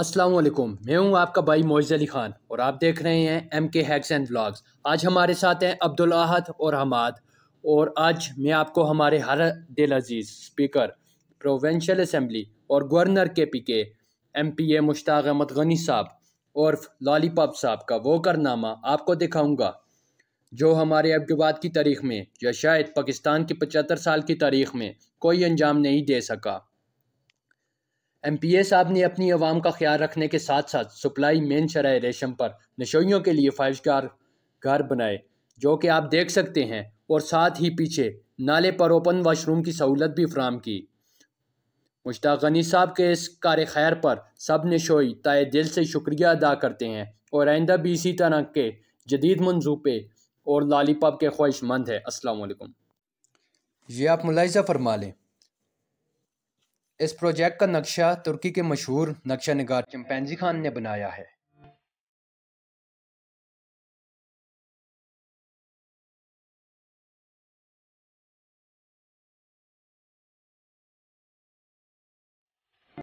अस्सलाम वालेकुम मैं हूं आपका भाई मोइज़ अली ख़ान और आप देख रहे हैं एम के हैक्स एंड ब्लॉग्स आज हमारे साथ हैं अब्दुल आहद और हमाद और आज मैं आपको हमारे हर दिल अजीज़ स्पीकर प्रोवेंशल असम्बली और गवर्नर के पी के M P A Mushtaq Ahmad Ghani साहब और लॉलीपॉप साहब का वो करनामा आपको दिखाऊँगा जो हमारे अब्डुबाद की तारीख में या शायद पाकिस्तान की पचहत्तर साल की तारीख में कोई अंजाम नहीं दे सका एम पी ए साहब ने अपनी आवाम का ख्याल रखने के साथ साथ सप्लाई मेन शराय रेशम पर नशोइयों के लिए फाइव स्टार घर बनाए जो कि आप देख सकते हैं और साथ ही पीछे नाले पर ओपन वाशरूम की सहूलत भी फ्राहम की मुश्ताक गनी साहब के इस कार खैर पर सब नशोई तय दिल से शुक्रिया अदा करते हैं और आइंदा भी इसी तरह के जदीद मनसूबे और लाली पाप के ख्वाहिशमंद है असलकुम ये आप मुलायजा फरमा लें इस प्रोजेक्ट का नक्शा तुर्की के मशहूर नक्शा नगार चिमपैनजी खान ने बनाया है